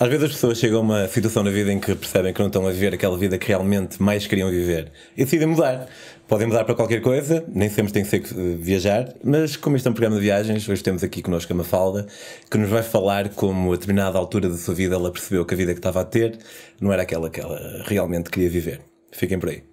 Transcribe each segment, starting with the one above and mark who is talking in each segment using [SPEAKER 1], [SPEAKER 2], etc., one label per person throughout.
[SPEAKER 1] Às vezes as pessoas chegam a uma situação na vida em que percebem que não estão a viver aquela vida que realmente mais queriam viver e decidem mudar. Podem mudar para qualquer coisa, nem sempre tem que ser eh, viajar, mas como este é um programa de viagens, hoje temos aqui connosco a Mafalda, que nos vai falar como a determinada altura da sua vida ela percebeu que a vida que estava a ter não era aquela que ela realmente queria viver. Fiquem por aí.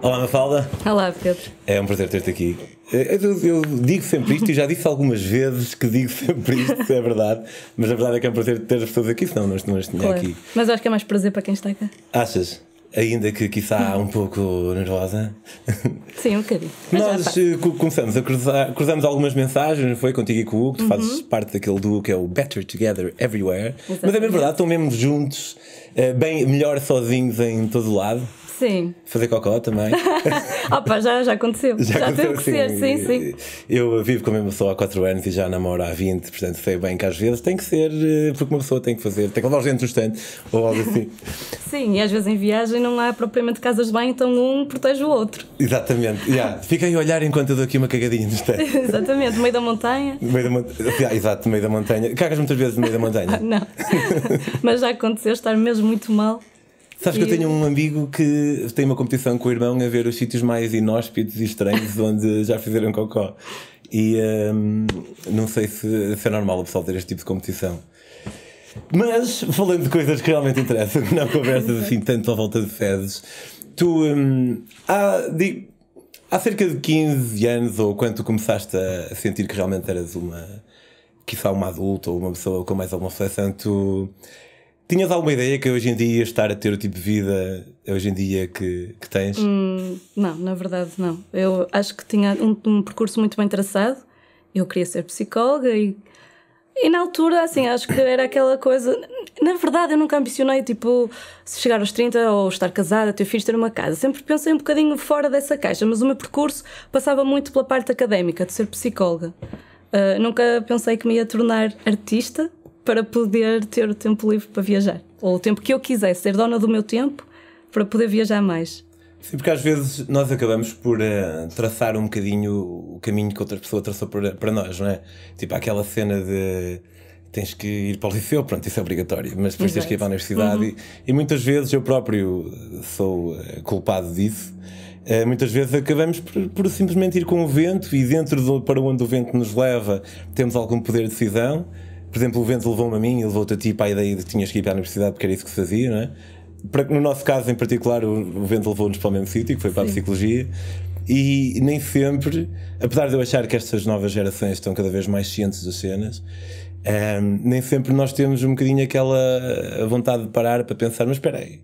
[SPEAKER 1] Olá, Mafalda. Olá, Pedro. É um prazer ter-te aqui. Eu, eu, digo sempre isto e já disse algumas vezes que digo sempre isto, é verdade. Mas a verdade é que é um prazer ter as pessoas aqui, senão não, não tinha claro. aqui.
[SPEAKER 2] Mas acho que é mais prazer para quem está cá.
[SPEAKER 1] Achas? Ainda que, quiçá, um pouco nervosa.
[SPEAKER 2] Sim, um bocadinho. Nós
[SPEAKER 1] eh, começamos a cruzar, cruzamos algumas mensagens, foi contigo e com o Hugo, tu uhum. fazes parte daquele duo que é o Better Together Everywhere. Exatamente. Mas é bem verdade, estão mesmo juntos, eh, bem melhor sozinhos em todo o lado. Sim. Fazer cocó também.
[SPEAKER 2] Opa, já, já aconteceu. Já, já teve que ser, sim, sim.
[SPEAKER 1] Eu vivo com a mesma pessoa há 4 anos e já namoro há 20, portanto sei bem que às vezes tem que ser, eh, porque uma pessoa tem que fazer, tem que levar os dentes no estante ou algo assim.
[SPEAKER 2] sim, e às vezes em viagem não há propriamente casas de banho, então um protege o outro.
[SPEAKER 1] Exatamente, yeah. fiquem a olhar enquanto eu dou aqui uma cagadinha no estante.
[SPEAKER 2] Exatamente, no meio da montanha.
[SPEAKER 1] No meio da montanha, yeah, exato, no meio da montanha. Cagas muitas vezes no meio da montanha.
[SPEAKER 2] não, mas já aconteceu estar mesmo muito mal. Sabes e... que eu tenho
[SPEAKER 1] um amigo que tem uma competição com o irmão a ver os sítios mais inóspitos e estranhos onde já fizeram cocó. E um, não sei se, se é normal o pessoal ter este tipo de competição. Mas, falando de coisas que realmente interessam, não conversas assim tanto à volta de fezes, tu hum, há, há cerca de 15 anos ou quando tu começaste a sentir que realmente eras uma, quizá uma adulta ou uma pessoa com mais alguma seleção, tu Tinhas alguma ideia que hoje em dia estar a ter o tipo de vida hoje em dia que, que tens?
[SPEAKER 2] Hum, não, na verdade não. Eu acho que tinha um, um, percurso muito bem traçado. Eu queria ser psicóloga e, e na altura, assim, acho que era aquela coisa. Na verdade, eu nunca ambicionei, tipo, se chegar aos 30 ou estar casada, ter filhos, ter uma casa. Sempre pensei um bocadinho fora dessa caixa, mas o meu percurso passava muito pela parte académica, de ser psicóloga. Uh, nunca pensei que me ia tornar artista para poder ter o tempo livre para viajar. Ou o tempo que eu quiser, ser dona do meu tempo para poder viajar mais.
[SPEAKER 1] Sim, porque às vezes nós acabamos por uh, traçar um bocadinho o caminho que outra pessoa traçou para, para nós, não é? Tipo aquela cena de tens que ir para o liceu, pronto, isso é obrigatório, mas depois Exato. tens que ir para a universidade. Uhum. E, e, muitas vezes eu próprio sou eh, culpado disso. Uh, muitas vezes acabamos por, por, simplesmente ir com o vento e dentro do, para onde o vento nos leva temos algum poder de decisão por exemplo, o vento levou-me a mim e levou-te a ti para a ideia de que tinhas que ir para a universidade porque era isso que se fazia, não é? no nosso caso em particular, o, vento levou-nos para o mesmo sítio, que foi para Sim. a psicologia, e nem sempre, apesar de eu achar que estas novas gerações estão cada vez mais cientes das cenas, um, ehm, nem sempre nós temos um bocadinho aquela vontade de parar para pensar: mas espera aí,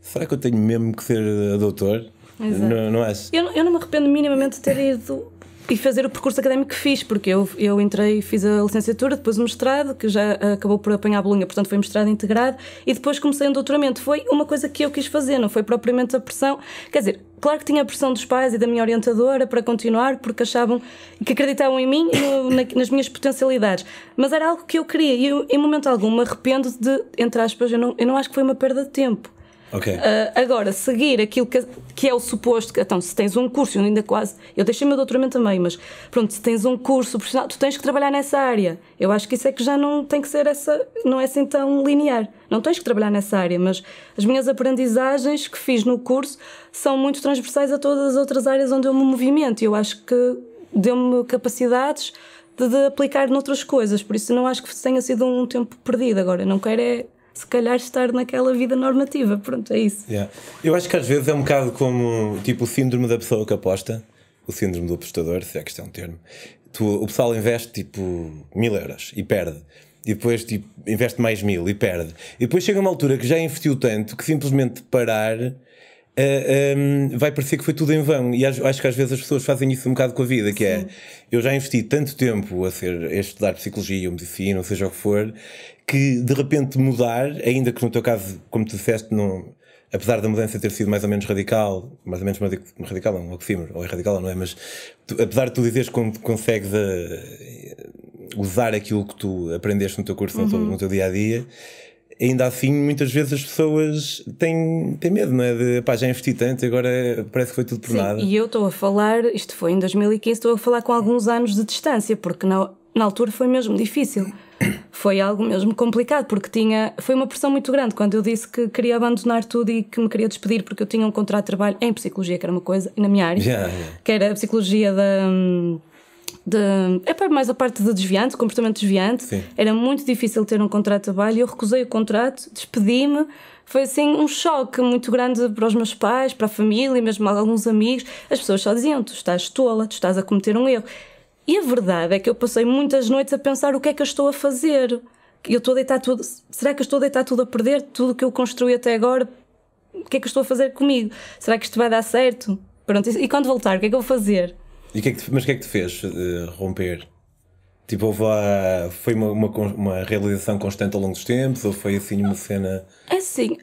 [SPEAKER 1] será que eu tenho mesmo que ser doutor? Não, não
[SPEAKER 2] Eu, eu não me arrependo minimamente de ter ido e fazer o percurso académico que fiz, porque eu, eu entrei, fiz a licenciatura, depois o mestrado, que já eh, acabou por apanhar a bolinha, portanto foi mestrado integrado, e depois comecei um doutoramento. Foi uma coisa que eu quis fazer, não foi propriamente a pressão. Quer dizer, claro que tinha a pressão dos pais e da minha orientadora para continuar, porque achavam que acreditavam em mim e no, na, nas minhas potencialidades. Mas era algo que eu queria e eu, em momento algum, me arrependo de, entre aspas, eu não, eu não acho que foi uma perda de tempo. Okay. Uh, agora, seguir aquilo que, que é o suposto. Que, então, se tens um curso, eu ainda quase. Eu deixei meu doutoramento também, mas pronto, se tens um curso profissional, tu tens que trabalhar nessa área. Eu acho que isso é que já não tem que ser essa. Não é assim tão linear. Não tens que trabalhar nessa área, mas as minhas aprendizagens que fiz no curso são muito transversais a todas as outras áreas onde eu me movimento. Eu acho que deu-me capacidades de, de aplicar noutras coisas. Por isso, não acho que tenha sido um tempo perdido. Agora, não quero é se calhar estar naquela vida normativa. Pronto, é isso.
[SPEAKER 1] Yeah. Eu acho que às vezes é um bocado como tipo o síndrome da pessoa que aposta, o síndrome do apostador, se é que isto é um termo. Tu, o pessoal investe tipo mil euros e perde. E depois tipo, investe mais mil e perde. E depois chega uma altura que já investiu tanto que simplesmente parar Uh, eh, um, ehm, vai parecer que foi tudo em vão. E acho, que às vezes as pessoas fazem isso um bocado com a vida, que é, Sim. é eu já investi tanto tempo a ser a estudar psicologia ou medicina, ou seja o que for, que de repente mudar, ainda que no teu caso, como tu disseste, não, apesar da mudança ter sido mais ou menos radical, mais ou menos radical, não, um oxímoro, ou é radical não é, mas tu, apesar de tu dizeres que consegues eh, usar aquilo que tu aprendeste no teu curso, uhum. no, teu, uhum. no, teu, dia a dia, ainda assim muitas vezes as pessoas têm, têm medo, não é? De pá, já investi tanto, agora parece que foi tudo por Sim, nada. E
[SPEAKER 2] eu estou a falar, isto foi em 2015, estou a falar com alguns anos de distância, porque não na altura foi mesmo difícil. Foi algo mesmo complicado, porque tinha. Foi uma pressão muito grande quando eu disse que queria abandonar tudo e que me queria despedir porque eu tinha um contrato de trabalho em psicologia, que era uma coisa, e na minha área, yeah, yeah. que era a psicologia da. De, é para mais a parte de desviante, comportamento desviante. Sim. Era muito difícil ter um contrato de trabalho e eu recusei o contrato, despedi-me. Foi assim um choque muito grande para os meus pais, para a família, mesmo alguns amigos. As pessoas só diziam: tu estás tola, tu estás a cometer um erro. E a verdade é que eu passei muitas noites a pensar o que é que eu estou a fazer. Eu estou a deitar tudo. Será que eu estou a deitar tudo a perder? Tudo que eu construí até agora? O que é que eu estou a fazer comigo? Será que isto vai dar certo? Pronto, e quando voltar, o que é que eu vou fazer?
[SPEAKER 1] E que é que te, mas o que é que te fez uh, romper? Tipo, houve a, foi uma, uma, uma, realização constante ao longo dos tempos? Ou foi assim uma cena.
[SPEAKER 2] É assim,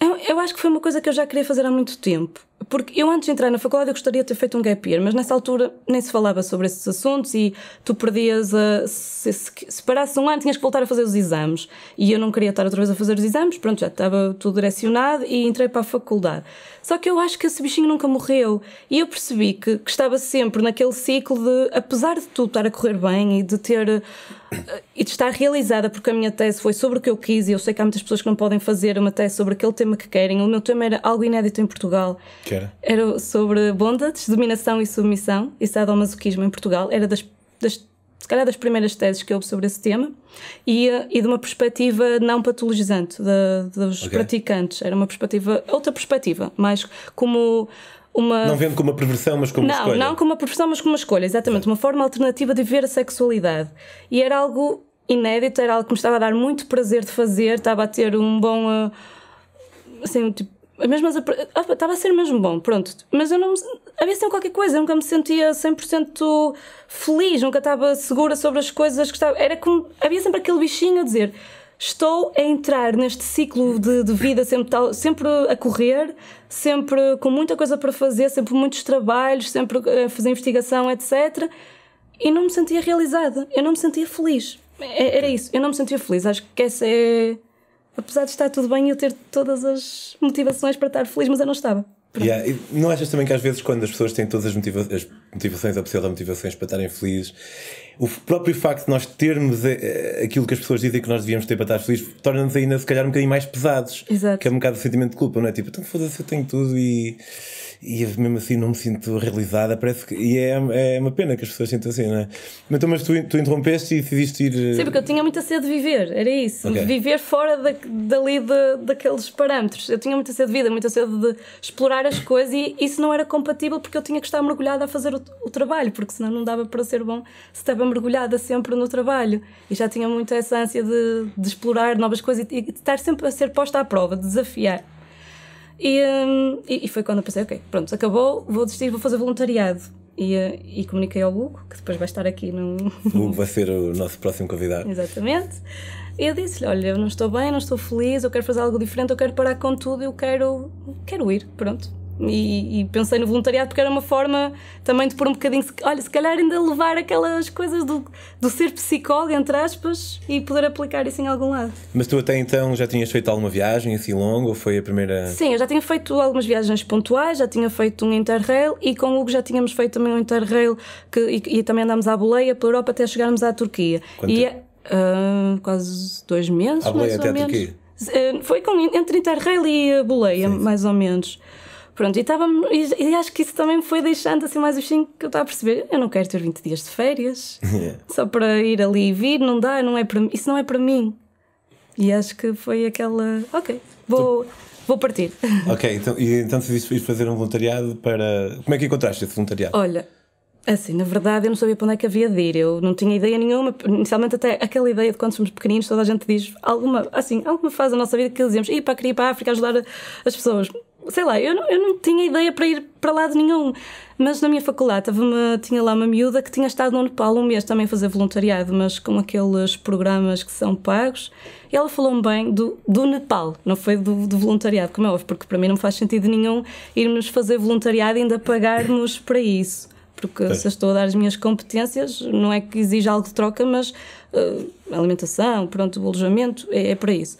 [SPEAKER 2] eu, eu, acho que foi uma coisa que eu já queria fazer há muito tempo. Porque eu antes de entrar na faculdade eu gostaria de ter feito um gap year, mas nessa altura nem se falava sobre esses assuntos e tu perdias a, se, se, se parasse um ano tinhas que voltar a fazer os exames e eu não queria estar outra vez a fazer os exames, pronto, já estava tudo direcionado e entrei para a faculdade. Só que eu acho que esse bichinho nunca morreu e eu percebi que, que estava sempre naquele ciclo de, apesar de tudo estar a correr bem e de ter e de estar realizada, porque a minha tese foi sobre o que eu quis, e eu sei que há muitas pessoas que não podem fazer uma tese sobre aquele tema que querem. O meu tema era algo inédito em Portugal. Que era? Era sobre bondades, dominação e submissão, e sadomasoquismo em Portugal. Era das, das se calhar das primeiras teses que houve sobre esse tema e, eh, e de uma perspectiva não patologizante de, dos okay. praticantes. Era uma perspectiva, outra perspectiva, mais como uma. Não vendo
[SPEAKER 1] como uma perversão, mas como não, uma escolha. Não, não
[SPEAKER 2] como uma perversão, mas como uma escolha, exatamente. Uma forma alternativa de ver a sexualidade. E era algo inédito, era algo que me estava a dar muito prazer de fazer, estava a ter um bom. Eh, assim, tipo. Ah, estava a ser mesmo bom, pronto. Mas eu não. Havia sempre qualquer coisa, eu nunca me sentia 100% feliz, nunca estava segura sobre as coisas que estava. Era como. Havia sempre aquele bichinho a dizer estou a entrar neste ciclo de, de vida sempre, tal, sempre a correr, sempre com muita coisa para fazer, sempre muitos trabalhos, sempre a fazer investigação, etc. E não me sentia realizada, eu não me sentia feliz. É, era isso, eu não me sentia feliz. Acho que essa é. Apesar de estar tudo bem eu ter todas as motivações para estar feliz, mas eu não estava. Yeah.
[SPEAKER 1] Não achas também que às vezes, quando as pessoas têm todas as, motiva as motivações, a pseudo-motivações para estarem felizes, o próprio facto de nós termos eh, eh, aquilo que as pessoas dizem que nós devíamos ter para estar felizes torna-nos ainda, se calhar, um bocadinho mais pesados. Exato. Que é um bocado o sentimento de culpa, não é? Tipo, então foda-se, eu tenho tudo e, e mesmo assim não me sinto realizada. Parece que. E é, é uma pena que as pessoas sintam assim, não é? Então, mas tu, tu interrompeste e decidiste ir. Eh, Sim, porque
[SPEAKER 2] eu tinha muita sede de viver, era isso. Okay. Viver fora da, dali da, daqueles parâmetros. Eu tinha muita sede de vida, muita sede de explorar as coisas e isso não era compatível porque eu tinha que estar mergulhada a fazer o, o trabalho, porque senão não dava para ser bom se estava mergulhada sempre no trabalho e já tinha muito essa ânsia de, de explorar novas coisas e, de estar sempre a ser posta à prova, de desafiar. Hum, e, e, foi quando eu pensei, ok, pronto, acabou, vou desistir, vou fazer voluntariado. E, eh, e comuniquei ao Hugo, que depois vai estar aqui no.
[SPEAKER 1] Luco Hugo vai ser o nosso próximo convidado.
[SPEAKER 2] Exatamente. E eu disse-lhe: Olha, eu não estou bem, não estou feliz, eu quero fazer algo diferente, eu quero parar com tudo, eu quero, quero ir. Pronto. E, e, pensei no voluntariado porque era uma forma também de pôr um bocadinho, olha, se calhar ainda levar aquelas coisas do, do ser psicólogo, entre aspas, e poder aplicar isso em algum lado.
[SPEAKER 1] Mas tu até então já tinhas feito alguma viagem assim longa ou foi a primeira? Sim,
[SPEAKER 2] eu já tinha feito algumas viagens pontuais, já tinha feito um interrail e com o Hugo já tínhamos feito também um interrail que, e, e também andámos à boleia pela Europa até chegarmos à Turquia. Quanto? E, uh, quase dois meses, à mais boleia, ou até menos. A Turquia? Eh, foi com, entre Interrail e Boleia, sim, sim. mais ou menos. Pronto, e, tava, e, e, acho que isso também me foi deixando assim mais o chinho que eu estava a perceber. Eu não quero ter 20 dias de férias yeah. É. só para ir ali e vir, não dá, não é para, isso não é para mim. E acho que foi aquela. Ok, vou. Tu... Vou partir.
[SPEAKER 1] Ok, então, e então decidiste fazer um voluntariado para. Como é que encontraste esse voluntariado?
[SPEAKER 2] Olha, Assim, na verdade, eu não sabia para onde é que havia de ir. Eu não tinha ideia nenhuma. Inicialmente, até aquela ideia de quando somos pequeninos, toda a gente diz alguma, assim, alguma fase da nossa vida que dizemos: ir para a África ajudar as pessoas sei lá, eu não, eu não tinha ideia para ir para lado nenhum. Mas na minha faculdade uma, tinha lá uma miúda que tinha estado no Nepal um mês também a fazer voluntariado, mas com aqueles programas que são pagos. E ela falou-me bem do, do Nepal, não foi do, do, voluntariado, como é óbvio, porque para mim não faz sentido nenhum irmos fazer voluntariado e ainda pagarmos para isso. Porque se eu estou a dar as minhas competências, não é que exija algo de troca, mas uh, alimentação, pronto, alojamento, é, é para isso.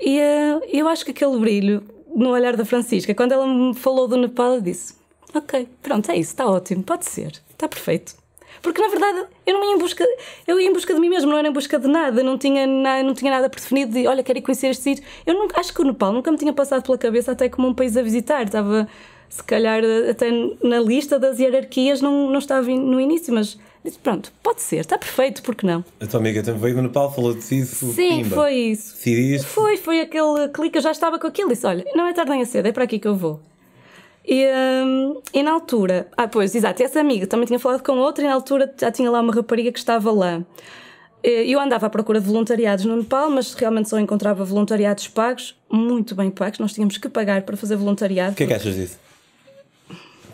[SPEAKER 2] E uh, eu acho que aquele brilho no olhar da Francisca. Quando ela me falou do Nepal, eu disse: Ok, pronto, é isso, está ótimo, pode ser, está perfeito. Porque na verdade eu não ia em busca, eu ia em busca de mim mesmo, não era em busca de nada, não tinha, não tinha nada predefinido de olha, quero ir conhecer este sítio. Eu nunca, acho que o Nepal nunca me tinha passado pela cabeça até como um país a visitar, estava se calhar até na lista das hierarquias não, não estava no início, mas Disse, pronto, pode ser, está perfeito, porque não?
[SPEAKER 1] A tua amiga também veio do Nepal, falou de si, Sim, pimba. foi isso. Decidiste?
[SPEAKER 2] Foi, foi aquele clique, eu já estava com aquilo, disse, olha, não é tarde nem a é cedo, é para aqui que eu vou. E, hum, e na altura, ah, pois, exato, essa amiga também tinha falado com outra e na altura já tinha lá uma rapariga que estava lá. Eu andava à procura de voluntariados no Nepal, mas realmente só encontrava voluntariados pagos, muito bem pagos, nós tínhamos que pagar para fazer voluntariado. O que é que
[SPEAKER 1] achas disso?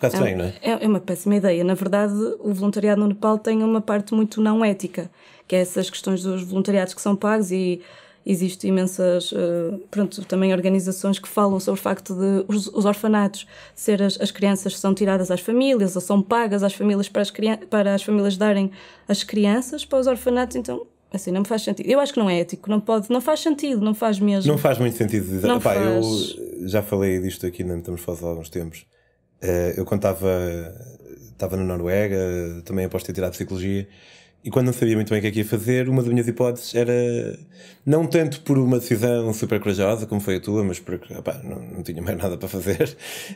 [SPEAKER 1] bocado é estranho, não é?
[SPEAKER 2] é? É uma péssima ideia. Na verdade, o voluntariado no Nepal tem uma parte muito não ética, que é essas questões dos voluntariados que são pagos e existem imensas, eh, pronto, também organizações que falam sobre o facto de os, orfanatos ser as, as, crianças são tiradas às famílias ou são pagas às famílias para as, para as famílias darem as crianças para os orfanatos, então assim, não me faz sentido. Eu acho que não é ético, não pode, não faz sentido, não faz mesmo. Não
[SPEAKER 1] faz muito sentido. Não Epá, faz... eu já falei disto aqui, não estamos falando há alguns tempos. Eh, eu quando estava, estava na Noruega, também após ter tirado Psicologia, e quando não sabia muito bem o que é que ia fazer, uma das minhas hipóteses era, não tanto por uma decisão super corajosa como foi a tua, mas porque opá, não, não, tinha mais nada para fazer,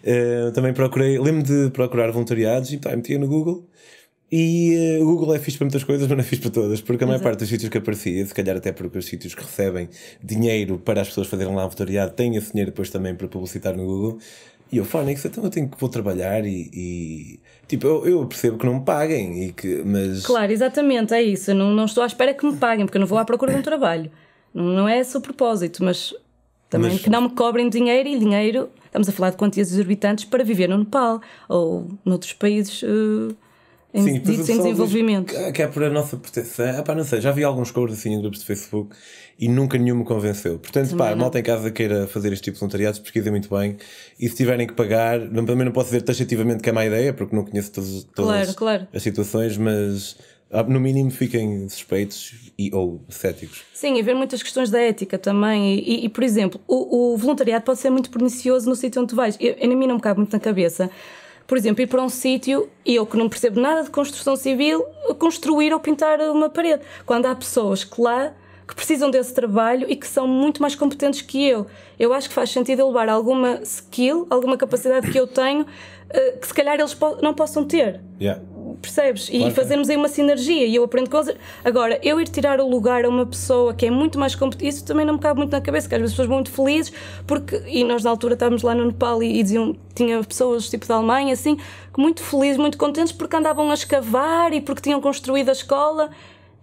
[SPEAKER 1] uh, também procurei, lembro-me de procurar voluntariados e pá, metia no Google. E eh, o uh, Google é fixe para muitas coisas, mas não é fixe para todas, porque a maior Exato. parte dos sítios que aparecia, se calhar até porque os sítios que recebem dinheiro para as pessoas fazerem lá voluntariado têm esse dinheiro depois também para publicitar no Google, e eu, Fónix, então eu tenho que vou trabalhar e. e tipo, eu, eu, percebo que não me paguem e que. Mas...
[SPEAKER 2] Claro, exatamente, é isso. Eu não, não estou à espera que me paguem, porque eu não vou à procura de um trabalho. Não é esse o propósito, mas também mas... que não me cobrem dinheiro e dinheiro. Estamos a falar de quantias exorbitantes para viver no Nepal ou noutros países. Uh Sim, de, em desenvolvimento. Diz
[SPEAKER 1] que é por a nossa proteção. Ah, pá, não sei, já vi alguns cores assim em grupos de Facebook e nunca nenhum me convenceu. Portanto, também pá, não. malta em casa queira fazer este tipo de voluntariados, pesquisa muito bem. E se tiverem que pagar, também não posso dizer taxativamente que é má ideia, porque não conheço todos, todas claro, as, claro. as situações, mas ah, no mínimo fiquem suspeitos e, ou céticos.
[SPEAKER 2] Sim, e ver muitas questões da ética também. E, e por exemplo, o, o, voluntariado pode ser muito pernicioso no sítio onde tu vais. Eu, a mim não me cabe muito na cabeça por exemplo, ir para um sítio e eu que não percebo nada de construção civil, construir ou pintar uma parede. Quando há pessoas que lá que precisam desse trabalho e que são muito mais competentes que eu. Eu acho que faz sentido levar alguma skill, alguma capacidade que eu tenho, eh, que se calhar eles não possam ter. Yeah. Percebes? E, claro, é. fazermos aí uma sinergia e eu aprendo coisas. Agora, eu ir tirar o lugar a uma pessoa que é muito mais competente, isso também não me cabe muito na cabeça, que às vezes as pessoas muito felizes, porque. E nós na altura estávamos lá no Nepal e, e diziam, tinha pessoas tipo da Alemanha, assim, muito felizes, muito contentes porque andavam a escavar e porque tinham construído a escola.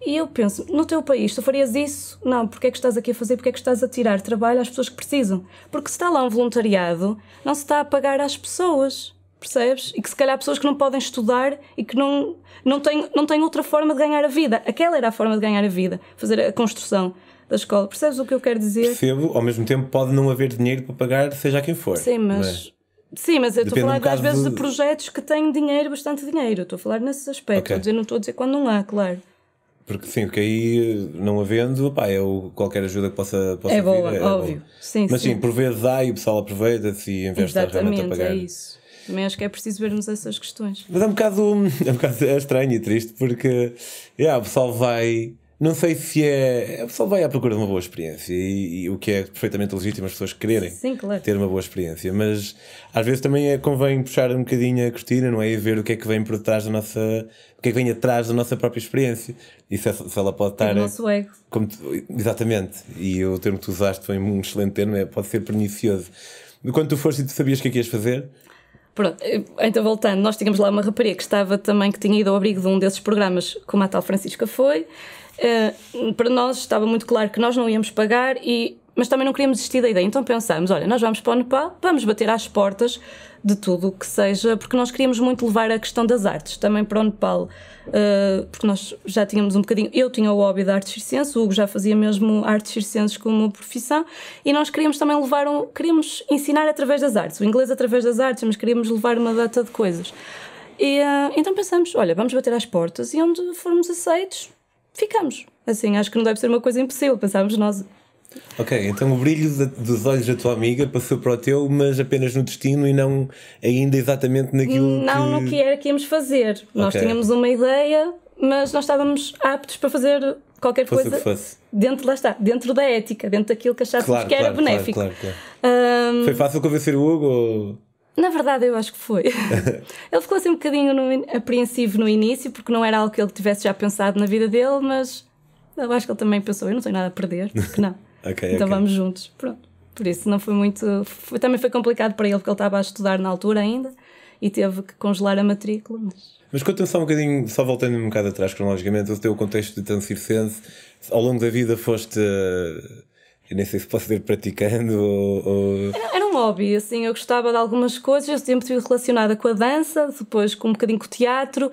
[SPEAKER 2] E eu penso, no teu país, tu farias isso? Não, porque é que estás aqui a fazer? Porque é que estás a tirar trabalho às pessoas que precisam? Porque se está lá um voluntariado, não se está a pagar às pessoas percebes? E que se calhar pessoas que não podem estudar e que não, não, têm, não têm outra forma de ganhar a vida. Aquela era a forma de ganhar a vida, fazer a construção da escola. Percebes o que eu quero dizer? Percebo,
[SPEAKER 1] ao mesmo tempo pode não haver dinheiro para pagar, seja quem for. Sim, é? mas.
[SPEAKER 2] Sim, mas eu estou a falar um às vezes de... de... projetos que têm dinheiro, bastante dinheiro. estou a falar nesse aspecto Okay. Dizer, não estou a dizer quando não há, claro.
[SPEAKER 1] Porque sim, porque aí não havendo, pá, é qualquer ajuda que possa, possa é boa, vir, é óbvio.
[SPEAKER 2] Boa. Sim, Mas sim. sim, por
[SPEAKER 1] vezes há e o pessoal aproveita-se e investe realmente a é pagar. É
[SPEAKER 2] isso. Também acho que é preciso vermos essas questões.
[SPEAKER 1] Mas é um bocado, é um bocado estranho e triste porque yeah, o pessoal vai. Não sei se é. O pessoal vai à procura de uma boa experiência e, e o que é perfeitamente legítimo as pessoas quererem Sim, claro. ter uma boa experiência, mas às vezes também é, convém puxar um bocadinho a cortina, não é? E ver o que é que vem por trás da nossa. o que é que vem atrás da nossa própria experiência. E se, se ela pode estar. O nosso ego. Como, exatamente. E o termo que tu usaste foi um excelente termo, é, pode ser pernicioso quando tu foste e tu sabias o que é que ias fazer?
[SPEAKER 2] Pronto, eh, então voltando, nós tínhamos lá uma rapariga que estava também, que tinha ido ao abrigo de um desses programas, como a tal Francisca foi. Uh, para nós estava muito claro que nós não íamos pagar e mas também não queríamos desistir da ideia. Então pensámos, olha, nós vamos para o Nepal, vamos bater às portas de tudo o que seja, porque nós queríamos muito levar a questão das artes também para o Nepal, uh, porque nós já tínhamos um bocadinho, eu tinha o hobby da artes circense, o Hugo já fazia mesmo artes circenses como profissão, e nós queríamos também levar, um, queríamos ensinar através das artes, o inglês através das artes, mas queríamos levar uma data de coisas. E, uh, então pensamos, olha, vamos bater às portas e onde formos aceitos, ficamos. Assim, acho que não deve ser uma coisa impossível, pensámos nós.
[SPEAKER 1] Ok, então o brilho dos olhos da tua amiga passou para o teu, mas apenas no destino e não ainda exatamente naquilo Não que... no que
[SPEAKER 2] era que íamos fazer. Okay. Nós tínhamos uma ideia, mas nós estávamos aptos para fazer qualquer fosse coisa dentro lá está dentro da ética dentro daquilo que achássemos claro, que era claro, benéfico claro, um, foi
[SPEAKER 1] fácil convencer o Hugo ou...
[SPEAKER 2] na verdade eu acho que foi
[SPEAKER 1] ele
[SPEAKER 2] ficou assim um bocadinho no, apreensivo no início porque não era algo que ele tivesse já pensado na vida dele mas eu acho que ele também pensou eu não tenho nada a perder porque não Okay, então okay. vamos juntos. Pronto. Por isso não foi muito. Foi, também foi complicado para ele, porque ele estava a estudar na altura ainda e teve que congelar a matrícula. Mas,
[SPEAKER 1] mas conta só um bocadinho, só voltando um bocado atrás cronologicamente, o teu contexto de tanto ao longo da vida foste. Eh, eu nem sei se posso dizer praticando ou. ou...
[SPEAKER 2] Era, era, um hobby, assim, eu gostava de algumas coisas, eu sempre estive relacionada com a dança, depois com um bocadinho com o teatro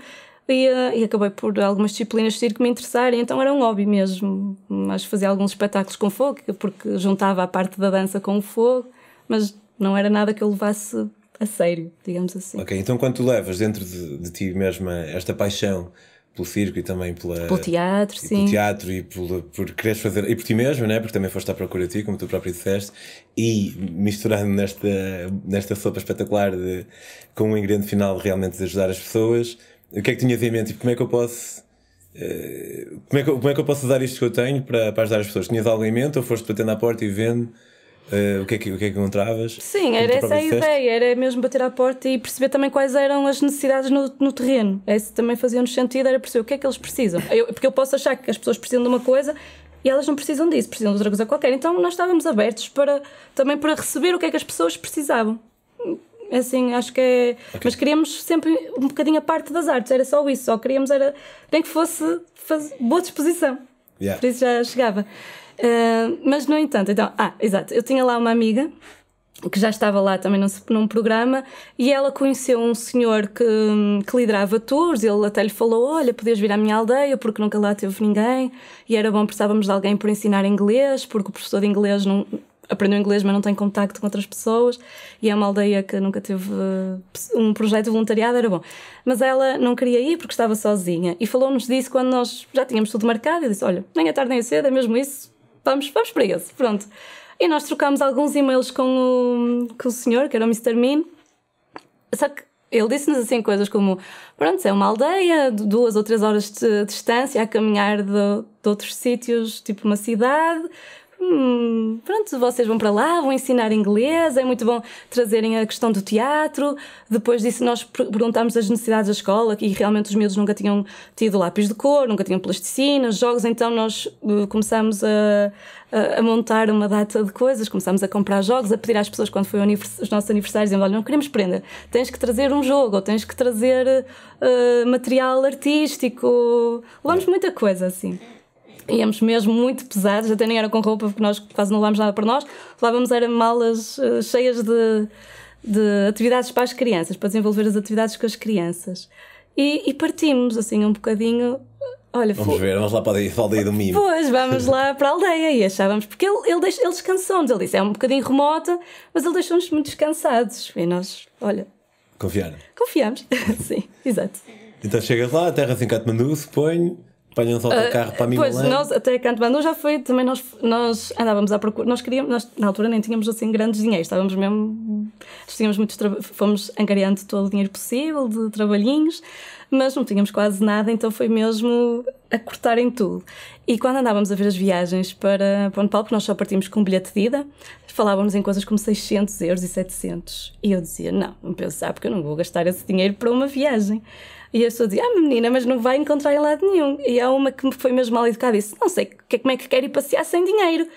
[SPEAKER 2] e, e, acabei por algumas disciplinas de circo me interessarem, então era um hobby mesmo. Mas fazia alguns espetáculos com fogo, porque juntava a parte da dança com o fogo, mas não era nada que eu levasse a sério, digamos assim.
[SPEAKER 1] Ok, então quando tu levas dentro de, de ti mesma esta paixão pelo circo e também pela, pelo
[SPEAKER 2] teatro, e sim. Pelo
[SPEAKER 1] teatro e por, por quereres fazer, e por ti mesmo, né? porque também foste à procura de ti, como tu próprio disseste, e misturando nesta, nesta sopa espetacular de, com o um ingrediente final realmente de ajudar as pessoas, o que é que tinhas em mente? Tipo, como é que eu posso. Uh, como, é que, como é que eu posso usar isto que eu tenho para, para ajudar as pessoas? Tinhas algo em mente ou foste batendo à porta e vendo uh, o, que é que, o que é que encontravas? Sim, era essa a ideia,
[SPEAKER 2] era mesmo bater à porta e perceber também quais eram as necessidades no, no terreno. Esse também fazia-nos sentido, era perceber o que é que eles precisam. Eu, porque eu posso achar que as pessoas precisam de uma coisa e elas não precisam disso, precisam de outra coisa qualquer. Então nós estávamos abertos para, também para receber o que é que as pessoas precisavam assim, acho que é. Okay. Mas queríamos sempre um bocadinho a parte das artes, era só isso, só queríamos era nem que fosse faz... boa disposição. Yeah. Por isso já chegava. Uh, mas no entanto, então, ah, exato, eu tinha lá uma amiga que já estava lá também num, num programa, e ela conheceu um senhor que, que liderava tours, ele até lhe falou, olha, podias vir à minha aldeia, porque nunca lá teve ninguém, e era bom, precisávamos de alguém para ensinar inglês, porque o professor de inglês não, aprendeu inglês, mas não tem contacto com outras pessoas, e é uma aldeia que nunca teve eh, um projeto de voluntariado, era bom. Mas ela não queria ir porque estava sozinha, e falou-nos disso quando nós já tínhamos tudo marcado, e disse, olha, nem à é tarde nem à é cedo, é mesmo isso, vamos, vamos para isso pronto. E nós trocámos alguns e-mails com o, com o senhor, que era o Mr. Min, só que ele disse-nos assim coisas como: pronto, é uma aldeia, duas ou três horas de distância, a caminhar de, de outros sítios, tipo uma cidade, hum, pronto, vocês vão para lá, vão ensinar inglês, é muito bom trazerem a questão do teatro. Depois disso, nós perguntámos as necessidades da escola que realmente os miúdos nunca tinham tido lápis de cor, nunca tinham plasticina, jogos, então nós eh, começámos a, a, a montar uma data de coisas, começámos a comprar jogos, a pedir às pessoas quando foi os nossos aniversários, dizendo, olha, não queremos prenda, tens que trazer um jogo, ou tens que trazer uh, material artístico, levamos muita coisa assim íamos mesmo muito pesados, até nem era com roupa, porque nós quase não levámos nada para nós. Levávamos eram malas eh, cheias de, de atividades para as crianças, para desenvolver as atividades com as crianças. E, e partimos, assim, um bocadinho. Olha, vamos foi...
[SPEAKER 1] ver, vamos lá para a aldeia do Mimo. Pois, vamos
[SPEAKER 2] lá para a aldeia e achávamos, porque ele, ele, deixa ele descansou-nos, ele disse, é um bocadinho remota, mas ele deixou-nos muito descansados. E nós, olha. Confiaram? Confiamos, sim, exato.
[SPEAKER 1] Então chegas lá, a terra em assim Katmandu, suponho. Apanham de ah, autocarro uh, para mim Pois, Milan. nós
[SPEAKER 2] até Cantobandão já foi, também nós, nós andávamos à procura, nós queríamos, nós na altura nem tínhamos assim grandes dinheiros, estávamos mesmo, tínhamos muitos, fomos angariando todo o dinheiro possível de trabalhinhos, mas não tínhamos quase nada, então foi mesmo a cortar em tudo. E quando andávamos a ver as viagens para, para o Nepal, porque nós só partimos com um bilhete de ida, falávamos em coisas como 600 euros e 700. E eu dizia, não, não pensar, porque eu não vou gastar esse dinheiro para uma viagem. E as pessoas diziam, ah, menina, mas não vai encontrar em lado nenhum. E há uma que me foi mesmo mal educada e disse, não sei como é que quer ir passear sem dinheiro.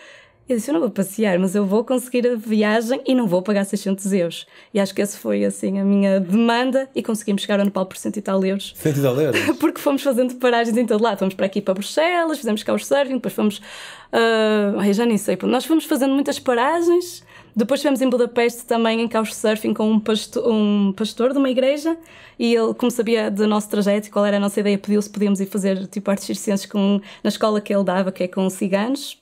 [SPEAKER 2] Eu disse, eu não vou passear, mas eu vou conseguir a viagem e não vou pagar 600 euros. E acho que essa foi, assim, a minha demanda e conseguimos chegar ao Nepal por cento e tal euros. Cento e tal euros? Porque fomos fazendo paragens em todo lado. Fomos para aqui, para Bruxelas, fizemos cá o surfing, depois fomos... Uh, ai, já nem sei. Nós fomos fazendo muitas paragens depois estivemos em Budapeste também em couchsurfing com um, pasto um pastor de uma igreja e ele, como sabia do nosso trajeto e qual era a nossa ideia, pediu se podíamos ir fazer tipo artes circenses com, na escola que ele dava, que é com ciganos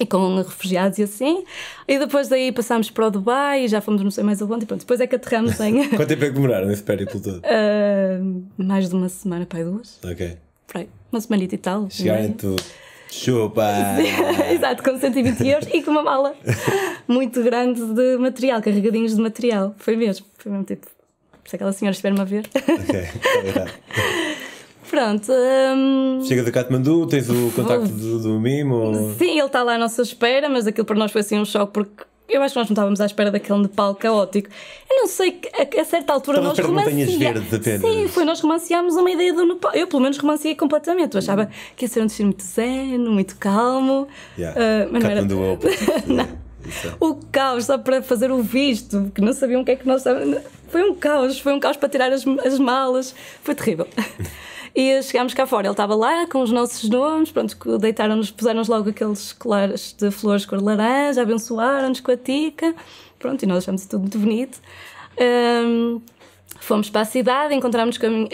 [SPEAKER 2] e com refugiados e assim. E depois daí passámos para o Dubai e já fomos não sei mais aonde e pronto, depois é que aterramos em... Quanto
[SPEAKER 1] tempo é que demoraram nesse período todo?
[SPEAKER 2] Uh, mais de uma semana, pai, duas. Ok. uma semanita e tal. Chegaram
[SPEAKER 1] tudo. Chupa!
[SPEAKER 2] Exato, com 120 euros e com uma mala muito grande de material, carregadinhos de material. Foi mesmo, foi mesmo tipo. Se aquela senhora estiver-me a ver.
[SPEAKER 1] Ok, obrigado. É
[SPEAKER 2] Pronto. Hum,
[SPEAKER 1] Chega de Katmandu, tens o contacto do, do Mimo? Ou...
[SPEAKER 2] Sim, ele está lá à nossa espera, mas aquilo para nós foi assim um choque porque eu acho que nós não estávamos à espera daquele Nepal caótico. Eu não sei, a, a certa altura Estava nós romanceámos. É? Sim, foi, nós romanciámos uma ideia do Nepal. Eu, pelo menos, romancei completamente. Eu achava que ia ser um destino muito zen, muito calmo. Yeah. Uh, mas Cut não era. É. o caos só para fazer o visto, que não sabiam o que é que nós estávamos. Foi um caos, foi um caos para tirar as, as malas, foi terrível. E chegámos cá fora, ele estava lá com os nossos nomes, pronto, deitaram-nos, puseram-nos logo aqueles colares de flores cor de laranja, abençoaram-nos com a tica, pronto, e nós achamos tudo muito bonito. Um, fomos para a cidade, encontramos com a, minha,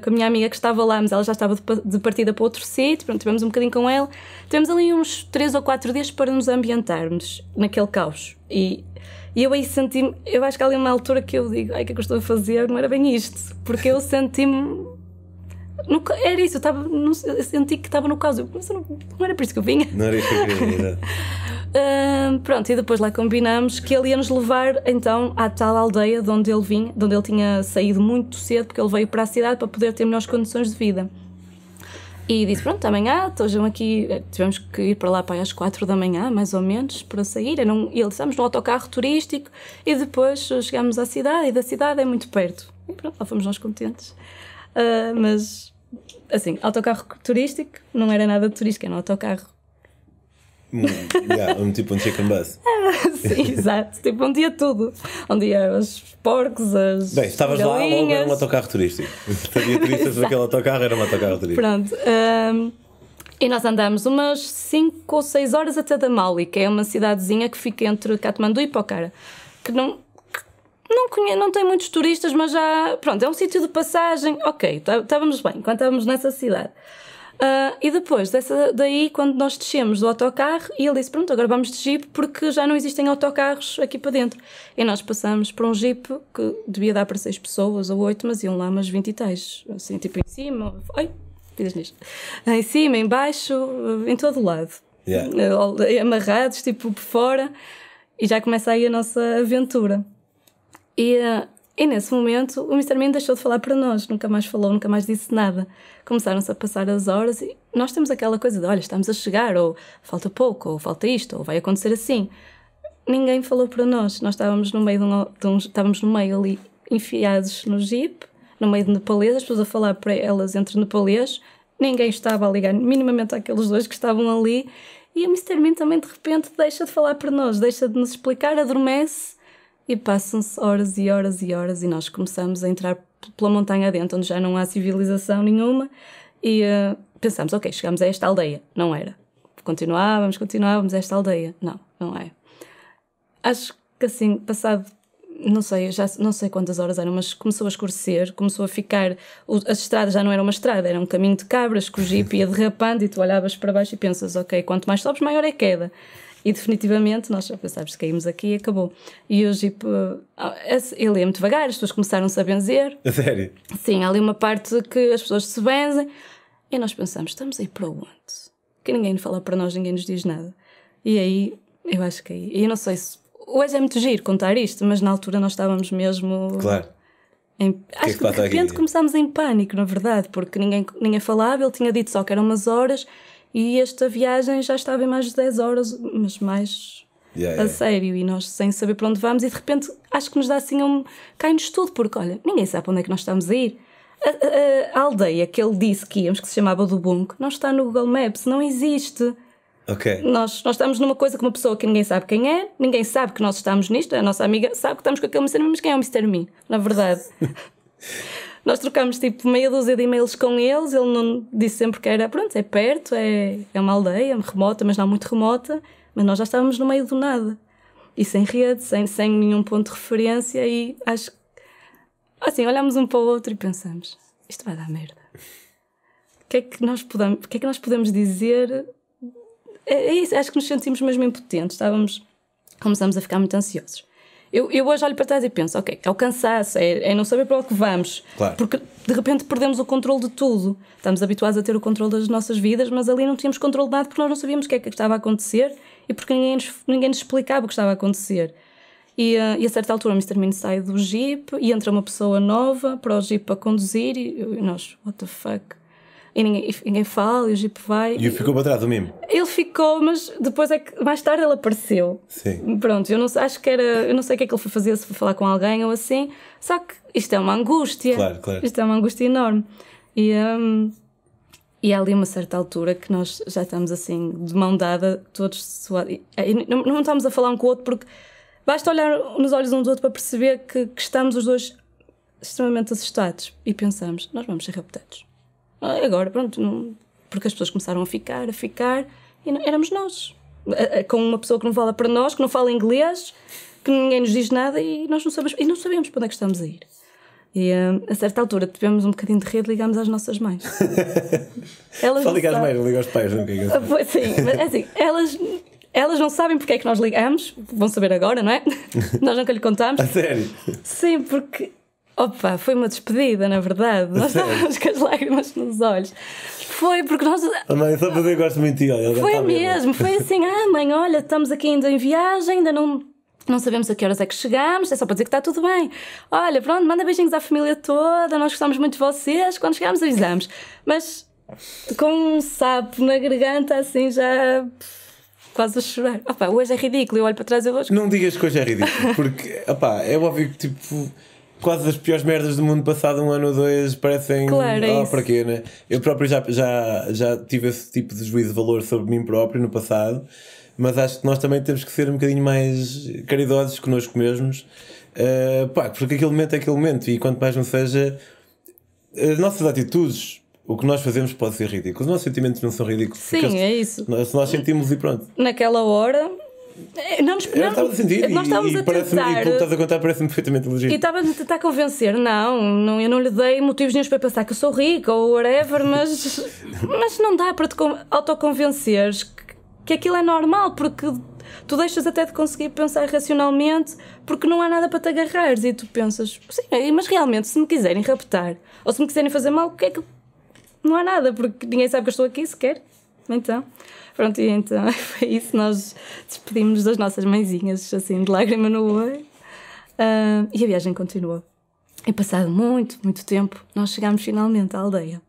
[SPEAKER 2] com a, minha amiga que estava lá, mas ela já estava de partida para outro sítio, pronto, tivemos um bocadinho com ela. Tivemos ali uns 3 ou 4 dias para nos ambientarmos naquele caos. E, e eu aí senti-me, eu acho que ali uma altura que eu digo, ai, o que é que eu estou a fazer? Não era bem isto, porque eu senti-me no, era isso, eu, tava, não, eu senti que estava no caso. Mas não, não, era por isso que eu vinha. Não era isso que eu queria, uh, Pronto, e depois lá combinamos que ele ia nos levar então à tal aldeia de onde ele vinha, de onde ele tinha saído muito cedo, porque ele veio para a cidade para poder ter melhores condições de vida. E disse: Pronto, amanhã, estejam então, aqui. Eh, tivemos que ir para lá para às quatro da manhã, mais ou menos, para sair. e ele disse: ah, no autocarro turístico e depois eh, chegámos à cidade. E da cidade é muito perto. E pronto, lá fomos nós contentes. Uh, mas, assim, autocarro turístico não era nada de turístico, era um autocarro.
[SPEAKER 1] Um, yeah, um tipo um chicken bus.
[SPEAKER 2] ah, sim, exato. Tipo, um dia tudo. Um dia os porcos, as. Bem, estavas galinhas. lá, logo era um
[SPEAKER 1] autocarro turístico. Havia turistas naquele autocarro, era um autocarro turístico.
[SPEAKER 2] Pronto. Um, ah, e nós andámos umas 5 ou 6 horas até Damali, que é uma cidadezinha que fica entre Katmandu e Pokhara. Que não, não, não tem muitos turistas, mas já. Pronto, é um sítio de passagem. Ok, tá, estávamos bem quando estávamos nessa cidade. Uh, e depois, dessa, daí, quando nós descemos do autocarro, e ele disse: Pronto, agora vamos de jeep porque já não existem autocarros aqui para dentro. E nós passamos por um jeep que devia dar para seis pessoas ou oito, mas iam lá umas vinte e tais. Assim, tipo em cima. Oi, fiz nisto. Em cima, em baixo, em todo lado. Yeah. Amarrados, tipo por fora. E já começa aí a nossa aventura. E, e nesse momento o Mr. Man deixou de falar para nós, nunca mais falou, nunca mais disse nada. Começaram-se a passar as horas e nós temos aquela coisa de: olha, estamos a chegar, ou falta pouco, ou falta isto, ou vai acontecer assim. Ninguém falou para nós, nós estávamos no meio, de um, de um estávamos no meio ali, enfiados no jeep, no meio de nepalês, as pessoas a falar para elas entre nepalês, ninguém estava a ligar minimamente àqueles dois que estavam ali. E o Mr. Min também de repente deixa de falar para nós, deixa de nos explicar, adormece e passam-se horas e horas e horas e nós começamos a entrar pela montanha adentro, onde já não há civilização nenhuma, e uh, pensamos, ok, chegamos a esta aldeia. Não era. Continuar, vamos continuar, vamos a esta aldeia. Não, não é. Acho que assim, passado não sei, já não sei quantas horas eram, mas começou a escurecer, começou a ficar. As estradas já não eram uma estrada, era um caminho de cabras que o jipe ia derrapando e tu olhavas para baixo e pensas, ok, quanto mais sobes, maior é a queda. E definitivamente nós, já pensávamos que caímos aqui e acabou. E o Jeep, ele é muito vagar, as pessoas começaram-se a benzer. A sério? Sim, há ali uma parte que as pessoas se benzem e nós pensamos, estamos aí para onde? Que ninguém fala para nós, ninguém nos diz nada. E aí, eu acho que aí, eu não sei se. Hoje é muito giro contar isto, mas na altura nós estávamos mesmo. Claro. Em, é que acho é que, que de repente aqui? começámos em pânico, na verdade, porque ninguém, ninguém falava, ele tinha dito só que eram umas horas e esta viagem já estava em mais de 10 horas, mas mais yeah, yeah. a sério. E nós sem saber para onde vamos, e de repente acho que nos dá assim um. cai-nos tudo, porque olha, ninguém sabe para onde é que nós estamos a ir. A, a, a, aldeia que ele disse que íamos, que se chamava do Bunco, não está no Google Maps, não existe. Okay. Nós, nós estamos numa coisa com uma pessoa que ninguém sabe quem é, ninguém sabe que nós estamos nisto, a nossa amiga sabe que estamos com aquele Mr. Me, mas quem é o Mr. Me, na verdade? Nós trocámos tipo meia dúzia de e-mails com eles, ele não disse sempre que era, pronto, é perto, é, é uma aldeia remota, mas não muito remota, mas nós já estávamos no meio do nada. E sem rede, sem, sem nenhum ponto de referência, e acho que. Assim, olhámos um para o outro e pensamos: isto vai dar merda. O que é que nós podemos, que é que nós podemos dizer? É, é isso, acho que nos sentimos mesmo impotentes, estávamos. Começamos a ficar muito ansiosos. Eu, eu hoje olho para trás e penso, ok, é o cansaço, é, é não saber para onde vamos. Claro. Porque de repente perdemos o controle de tudo. Estamos habituados a ter o controle das nossas vidas, mas ali não tínhamos controle de nada porque nós não sabíamos o que é que estava a acontecer e porque ninguém nos, ninguém nos explicava o que estava a acontecer. E, eh, e, a certa altura o Mr. Min sai do jeep e entra uma pessoa nova para o jeep a conduzir e, e nós, what the fuck? e ninguém, e ninguém fala, e o Jeep vai. E, ele ficou para trás do mimo? Ele ficou, mas depois é que mais tarde ele apareceu. Sim. Pronto, eu não acho que era. Eu não sei o que é que ele foi fazer, se foi falar com alguém ou assim. Só que isto é uma angústia. Claro, claro. Isto é uma angústia enorme. E. Um, e há ali uma certa altura que nós já estamos assim, de mão dada, todos suados. Não, não estamos a falar um com o outro, porque basta olhar nos olhos um do outro para perceber que, que estamos os dois extremamente assustados e pensamos: nós vamos ser raptados. Ah, agora, pronto, não, porque as pessoas começaram a ficar, a ficar, e não, éramos nós. Com uma pessoa que não fala para nós, que não fala inglês, que ninguém nos diz nada e nós não sabemos, e não sabemos para onde é que estamos a ir. E ah, a certa altura tivemos um bocadinho de rede, ligámos às nossas mães.
[SPEAKER 1] elas Só ligar às mães, liga aos pais, não liga ah, Sim, mas é assim,
[SPEAKER 2] elas, elas não sabem porque é que nós ligamos, vão saber agora, não é? nós nunca lhe contámos. A sério? Sim, porque Opa, foi uma despedida, na verdade. Nós estávamos com as lágrimas nos olhos. Foi porque nós. A ah, mãe, só para
[SPEAKER 1] dizer que gosto muito de ti, Foi mesmo, foi assim:
[SPEAKER 2] ah, mãe, olha, estamos aqui ainda em viagem, ainda não. Não sabemos a que horas é que chegamos, é só para dizer que está tudo bem. Olha, pronto, manda beijinhos à família toda, nós gostamos muito de vocês, quando chegarmos avisamos. Mas com um sapo na garganta, assim já quase a chorar. Opa, hoje é ridículo, eu olho para trás e eu vou. Não
[SPEAKER 1] digas que hoje é ridículo, porque, opá, é óbvio que tipo quase as piores merdas do mundo passado um ano ou dois parecem claro, é oh, para quê, né? Eu próprio já, já, já tive esse tipo de juízo de valor sobre mim próprio no passado, mas acho que nós também temos que ser um bocadinho mais caridosos connosco mesmos, uh, pá, porque aquele momento é aquele momento e quanto mais não seja, as nossas atitudes o que nós fazemos pode ser ridículo. Os nossos sentimentos não são ridículos.
[SPEAKER 2] Sim, é isso.
[SPEAKER 1] Se nós sentimos e pronto.
[SPEAKER 2] Naquela hora, é, não nos, não, estava a sentir, nós estávamos e, a tentar. E pelo que estás
[SPEAKER 1] a contar parece-me perfeitamente legítimo. E
[SPEAKER 2] estávamos a tentar convencer, não, não, eu não lhe dei motivos nenhum para pensar que eu sou rica ou whatever, mas, mas não dá para te autoconvenceres que, que aquilo é normal, porque tu deixas até de conseguir pensar racionalmente porque não há nada para te agarrares e tu pensas, sim, é, mas realmente se me quiserem raptar ou se me quiserem fazer mal, o que é que. Não há nada, porque ninguém sabe que eu estou aqui sequer. Então. Pronto, e então foi isso. Nós despedimos das nossas mãezinhas, assim, de lágrima no olho. Uh, e a viagem continuou. E passado muito, muito tempo, nós chegámos finalmente à aldeia.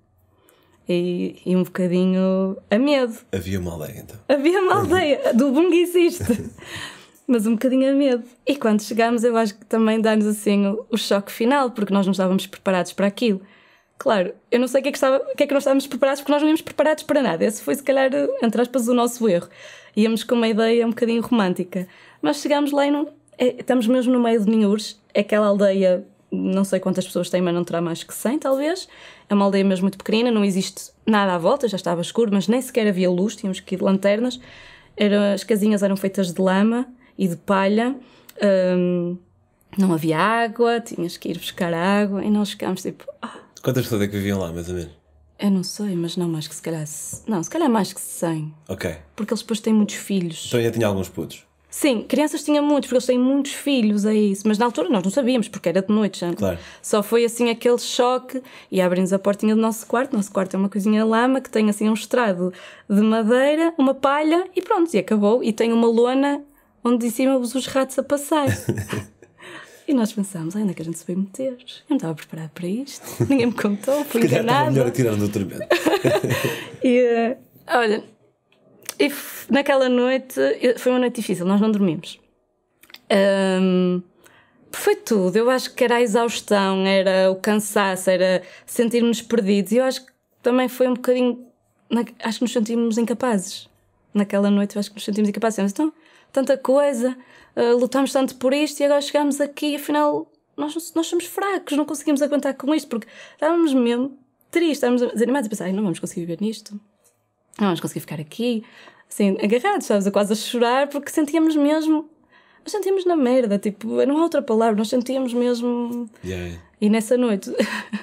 [SPEAKER 2] E, e, um bocadinho a medo.
[SPEAKER 1] Havia uma aldeia então?
[SPEAKER 2] Havia uma uhum. aldeia, do Bunga existe. mas um bocadinho a medo. E quando chegámos, eu acho que também dá-nos assim o, o choque final, porque nós não estávamos preparados para aquilo. Claro, eu não sei o que é que, estava, que, é que nós estávamos preparados, porque nós não íamos preparados para nada. Esse foi, se calhar, entre aspas, o nosso erro. Íamos com uma ideia um bocadinho romântica. Mas chegámos lá e não, é, estamos mesmo no meio de Ninhures, é aquela aldeia, não sei quantas pessoas tem, mas não terá mais que 100, talvez. É uma aldeia mesmo muito pequenina, não existe nada à volta, já estava escuro, mas nem sequer havia luz, tínhamos que ir de lanternas. Era, as casinhas eram feitas de lama e de palha. Hum, não havia água, tinhas que ir buscar água, e nós chegámos tipo.
[SPEAKER 1] Oh, Quantas pessoas é que viviam lá, mais ou menos?
[SPEAKER 2] Eu não sei, mas não mais que se calhar. Não, se calhar mais que 100. Ok. Porque eles depois têm muitos filhos.
[SPEAKER 1] Então ainda tinha alguns putos?
[SPEAKER 2] Sim, crianças tinha muitos, porque eles têm muitos filhos, é isso. Mas na altura nós não sabíamos, porque era de noite, já. Claro. Só foi assim aquele choque e abrimos a portinha do nosso quarto. Nosso quarto é uma cozinha lama que tem assim um estrado de madeira, uma palha e pronto, e acabou. E tem uma lona onde em cima os ratos a passar. E nós pensámos, ainda é que a gente se vai meter. Eu não estava preparado para isto, ninguém me contou, fui enganada. melhor tirar do tormento. e uh, olha, e naquela noite, foi uma noite difícil, nós não dormimos. Um, foi tudo, eu acho que era a exaustão, era o cansaço, era sentir-nos perdidos. E eu acho que também foi um bocadinho. Acho que nos sentimos incapazes. Naquela noite, eu acho que nos sentimos incapazes. Então, tanta coisa lutámos ah, lutamos tanto por isto e agora chegamos aqui e afinal nós, nós somos fracos, não conseguimos aguentar com isto, porque estávamos mesmo tristes, estávamos desanimados a pensar, não vamos conseguir viver nisto, não vamos conseguir ficar aqui, assim, agarrados, estávamos quase a chorar, porque sentíamos mesmo, nós sentíamos na merda, tipo, não há outra palavra, nós sentíamos mesmo. Yeah. E nessa noite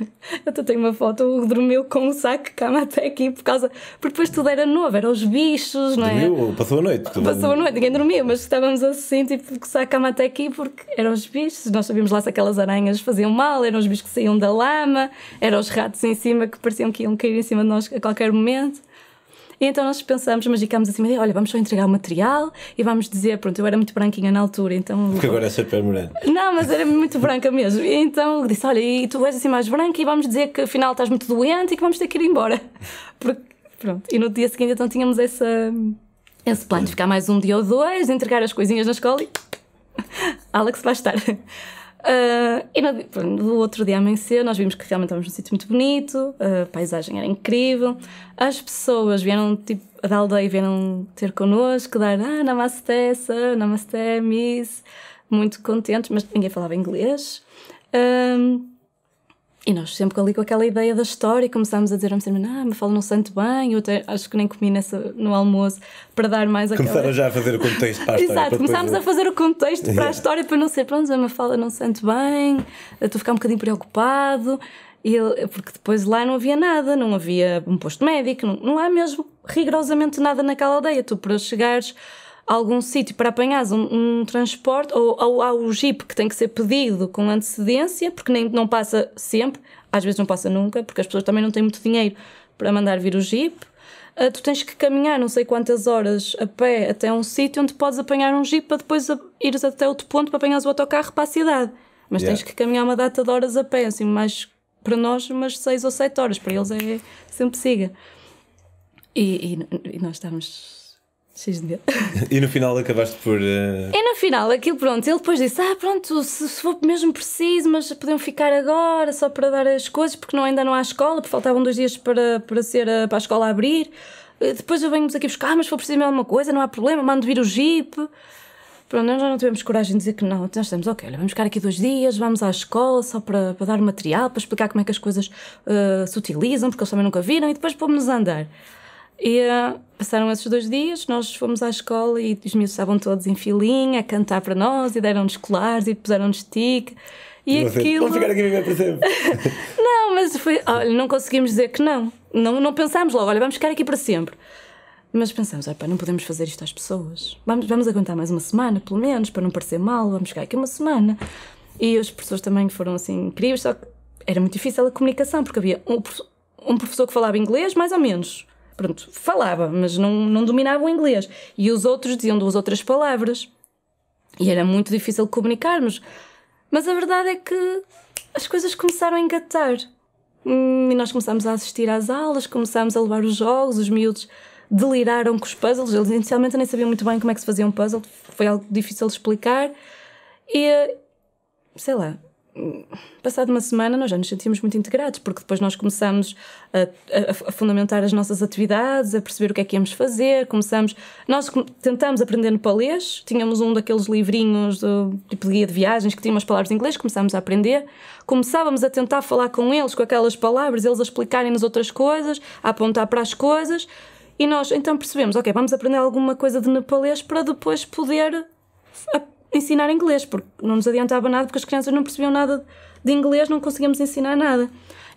[SPEAKER 2] eu tenho uma foto, dormiu com um saco de cama até aqui por causa. Porque depois tudo era novo, eram os bichos, não é?
[SPEAKER 1] Dormiu, passou a noite. Passou a noite,
[SPEAKER 2] ninguém dormia, mas estávamos assim, tipo, com saco de cama até aqui porque eram os bichos. Nós sabíamos lá se aquelas aranhas faziam mal, eram os bichos que saíam da lama, eram os ratos em cima que pareciam que iam cair em cima de nós a qualquer momento. E então nós pensamos, mas ficámos assim, olha, vamos só entregar o material e vamos dizer, pronto, eu era muito branquinha na altura, então. Porque agora
[SPEAKER 1] é super morena.
[SPEAKER 2] Não, mas era muito branca mesmo. E então disse, olha, e tu és assim mais branca e vamos dizer que afinal estás muito doente e que vamos ter que ir embora. Porque, pronto. E no dia seguinte então tínhamos essa, esse plano de ficar mais um dia ou dois, entregar as coisinhas na escola e. Alex vai estar. Uh, e no, pronto, no, outro dia amanheceu, nós vimos que realmente estávamos num sítio muito bonito, a paisagem era incrível, as pessoas vieram, tipo, da aldeia vieram ter connosco, dar ah, namaste, sir, namaste, miss, muito contentes, mas ninguém falava inglês. Ah, e nós sempre ali com aquela ideia da história começámos a dizer a ah, me falo não santo bem, eu até, acho que nem comi nessa, no almoço, para dar mais aquela... Começaram
[SPEAKER 1] já a fazer o contexto para a história. Exato, começámos a fazer
[SPEAKER 2] o contexto para a história, para não ser, pronto, a fala não santo bem, estou a ficar um bocadinho preocupado, e, porque depois lá não havia nada, não havia um posto médico, não, não há mesmo rigorosamente nada naquela aldeia. Tu para chegares algum sítio para apanhares um, um transporte, ou, ou há o jeep que tem que ser pedido com antecedência, porque nem, não passa sempre, às vezes não passa nunca, porque as pessoas também não têm muito dinheiro para mandar vir o jeep. Uh, tu tens que caminhar não sei quantas horas a pé até um sítio onde podes apanhar um jeep para depois a, ires até outro ponto para apanhares o autocarro para a cidade. Mas yeah. tens que caminhar uma data de horas a pé, assim, mais para nós umas 6 ou 7 horas, para eles é sempre siga. E, e, e nós estamos
[SPEAKER 1] E no final acabaste por. Uh...
[SPEAKER 2] E no final, aquilo pronto, ele depois disse: Ah, pronto, se, se for mesmo preciso, mas podemos ficar agora só para dar as coisas, porque não, ainda não há escola, porque faltavam dois dias para, para, ser, eh, para a escola abrir. Eh, depois eu venho-vos aqui buscar, mas se for preciso de alguma coisa, não há problema, mando vir o jeep. Pronto, nós já não tivemos coragem de dizer que não. Nós estamos, ok, vamos ficar aqui dois dias, vamos à escola só para, para dar material, para explicar como é que as coisas uh, se utilizam, porque eles também nunca viram, e depois pomos-nos a andar. E uh, passaram esses dois dias, nós fomos à escola e os miúdos estavam todos em filinha a cantar para nós e deram-nos colares e puseram-nos tique. E Você, aquilo. ficar aqui
[SPEAKER 1] viver para sempre.
[SPEAKER 2] não, mas foi. Olha, não conseguimos dizer que não. não. Não pensámos logo, olha, vamos ficar aqui para sempre. Mas pensamos, opa, não podemos fazer isto às pessoas. Vamos, vamos aguentar mais uma semana, pelo menos, para não parecer mal, vamos ficar aqui uma semana. E as pessoas também foram assim incríveis, só que era muito difícil a comunicação, porque havia um, um professor que falava inglês, mais ou menos pronto, falava, mas não, não dominava o inglês. E os outros diziam duas outras palavras. E era muito difícil comunicarmos. Mas a verdade é que as coisas começaram a engatar. Hum, e nós começámos a assistir às aulas, começámos a levar os jogos, os miúdos deliraram com os puzzles. Eles inicialmente nem sabiam muito bem como é que se fazia um puzzle, foi algo difícil de explicar. E sei lá, passado uma semana nós já nos sentíamos muito integrados, porque depois nós começamos a, a, a, fundamentar as nossas atividades, a perceber o que é que íamos fazer, começamos... Nós tentámos aprender nepalês, tínhamos um daqueles livrinhos do, tipo de guia de viagens que tinha umas palavras em inglês, começámos a aprender, começávamos a tentar falar com eles, com aquelas palavras, eles a explicarem-nos outras coisas, a apontar para as coisas, e nós então percebemos, ok, vamos aprender alguma coisa de nepalês para depois poder ensinar inglês, porque não nos adiantava nada, porque as crianças não percebiam nada de inglês, não conseguíamos ensinar nada.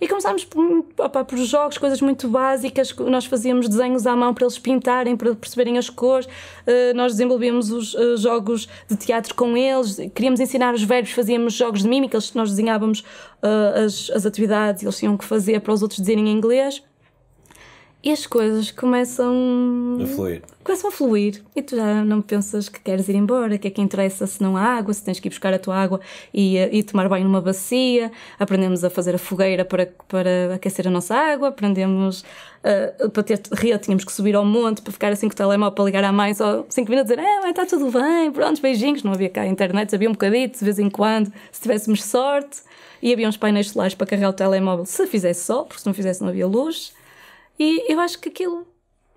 [SPEAKER 2] E começámos por, opa, por jogos, coisas muito básicas, nós fazíamos desenhos à mão para eles pintarem, para perceberem as cores, uh, nós desenvolvíamos os uh, jogos de teatro com eles, queríamos ensinar os verbos, fazíamos jogos de mímica, nós desenhávamos uh, as, as atividades eles tinham que fazer para os outros dizerem em inglês e as coisas começam a fluir. Começam a fluir. E tu já não pensas que queres ir embora, que é que interessa se não há água, se tens que ir buscar a tua água e, eh, e tomar banho numa bacia. Aprendemos a fazer a fogueira para, para aquecer a nossa água, aprendemos uh, para ter rio tínhamos que subir ao monte para ficar assim com o telemóvel para ligar à mãe só 5 minutos dizer: Ah, está tudo bem, pronto, beijinhos. Não havia cá internet, havia um bocadito de vez em quando, se tivéssemos sorte. E havia uns painéis solares para carregar o telemóvel se fizesse sol, porque se não fizesse não havia luz. E eu acho que aquilo.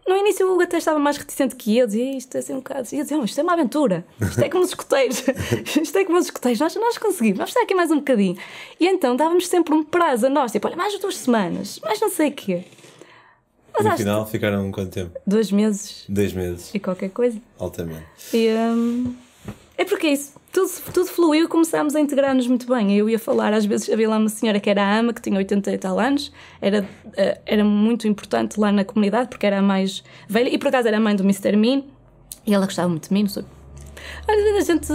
[SPEAKER 2] No início eu até estava mais reticente que eu, dizia isto é assim um bocado. Eu dizia, oh, isto é uma aventura, isto é como os escuteiros isto é como os escuteiros nós, nós conseguimos, vamos estar aqui mais um bocadinho. E então dávamos sempre um prazo a nós, tipo, olha, mais duas semanas, mais não sei o quê. Mas no final
[SPEAKER 1] ficaram quanto tempo?
[SPEAKER 2] Dois meses. Dois meses. E qualquer coisa. Altamente. E, hum, é porque é isso tudo, tudo fluiu e começámos a integrar-nos muito bem. Eu ia falar, às vezes havia lá uma senhora que era ama, que tinha 80 e tal anos, era, eh, era muito importante lá na comunidade, porque era a mais velha, e por acaso era a mãe do Mr. Min, e ela gostava muito de mim, não às vezes a gente.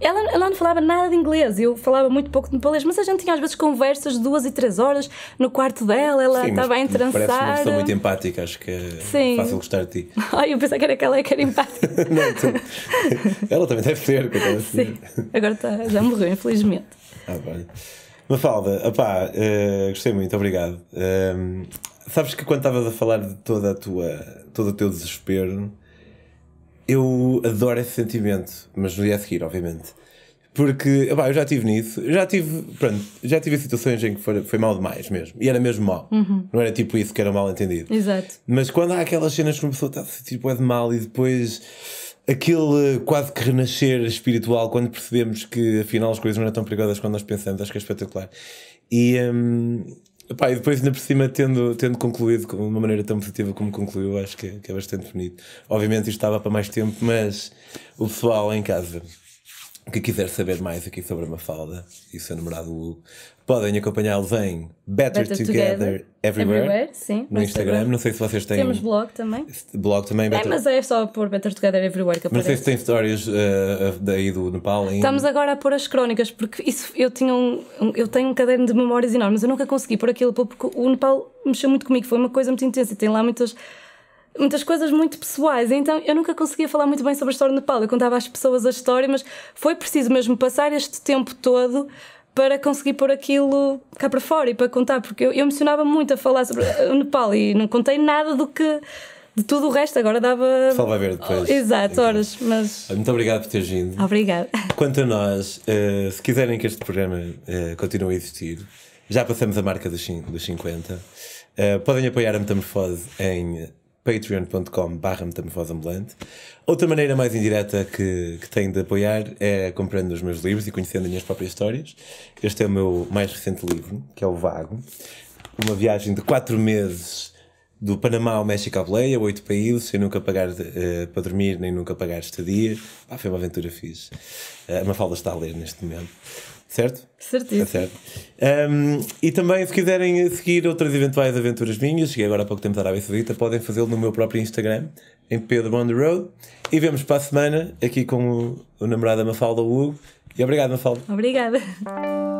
[SPEAKER 2] Ela, ela não falava nada de inglês, eu falava muito pouco de nepalês, mas a gente tinha às vezes conversas de duas e três horas no quarto dela, ela Sim, estava a entrançar. Parece uma pessoa muito
[SPEAKER 1] empática, acho que é Sim. fácil gostar de ti.
[SPEAKER 2] Ai, eu pensava que era aquela é que era empática.
[SPEAKER 1] não, tu... ela também deve ter, que eu Sim,
[SPEAKER 2] agora está já morreu, infelizmente. Ah, vale.
[SPEAKER 1] Mafalda, opá, uh, gostei muito, obrigado. Uh, sabes que quando estavas a falar de toda a tua, todo o teu desespero, eu adoro esse sentimento, mas no dia a seguir, obviamente. Porque opa, eu já tive nisso, já tive, pronto, já tive situações em que foi, foi mal demais mesmo, e era mesmo mal, uhum. não era tipo isso que era mal entendido. Exato. Mas quando há aquelas cenas que uma pessoa está a sentir tipo, é de mal e depois aquele quase que renascer espiritual quando percebemos que afinal as coisas não eram tão perigosas quando nós pensamos, acho que é espetacular. E, hum, Epá, e depois ainda por cima, tendo, tendo concluído de uma maneira tão positiva como concluiu, acho que, é, que é bastante bonito. Obviamente isto estava para mais tempo, mas o pessoal em casa que quiser saber mais aqui sobre a Mafalda e o seu namorado Hugo, podem acompanhá-los em Better, Better Together, Together, Everywhere, Everywhere sim, no, Instagram. Instagram. Não sei se vocês têm. Temos
[SPEAKER 2] blog também.
[SPEAKER 1] Blog também. É, mas
[SPEAKER 2] é só por Better Together Everywhere que aparece. Não sei se
[SPEAKER 1] tem histórias uh, daí do Nepal. Em... Estamos
[SPEAKER 2] agora a pôr as crónicas, porque isso eu, tinha um, eu tenho um caderno de memórias enormes, eu nunca consegui pôr aquilo, porque o Nepal mexeu muito comigo, foi uma coisa muito intensa. Tem lá muitas muitas coisas muito pessoais. Então eu nunca conseguia falar muito bem sobre a história do Nepal. Eu contava às pessoas a história, mas foi preciso mesmo passar este tempo todo para conseguir pôr aquilo cá para fora e para contar, porque eu, eu emocionava muito a falar sobre o Nepal e não contei nada do que. De tudo o resto, agora dava. Só vai
[SPEAKER 1] ver depois. Exato,
[SPEAKER 2] então, horas, mas.
[SPEAKER 1] Muito obrigado por teres vindo. Obrigada. Quanto a nós, uh, se quiserem que este programa uh, continue a existir, já passamos a marca dos, dos 50. Uh, eh, podem apoiar a Metamorfose em patreon.com barra Outra maneira mais indireta que, que tenho de apoiar é comprando os meus livros e conhecendo as minhas próprias histórias. Este é o meu mais recente livro, que é o Vago. Uma viagem de quatro meses do Panamá ao México à Boleia, oito países, sem nunca pagar uh, para dormir, nem nunca pagar estadia. Ah, foi uma aventura fixe. Uh, a Mafalda está a ler neste momento. Certo?
[SPEAKER 2] Certíssimo. certo.
[SPEAKER 1] Um, e também, se quiserem seguir outras eventuais aventuras minhas, cheguei agora há pouco tempo da Arábia Saudita, podem fazê-lo no meu próprio Instagram, em Pedro on the Road. E vemos para a semana aqui com o, o namorado Mafalda Hugo. E obrigado, Mafalda.
[SPEAKER 2] Obrigada.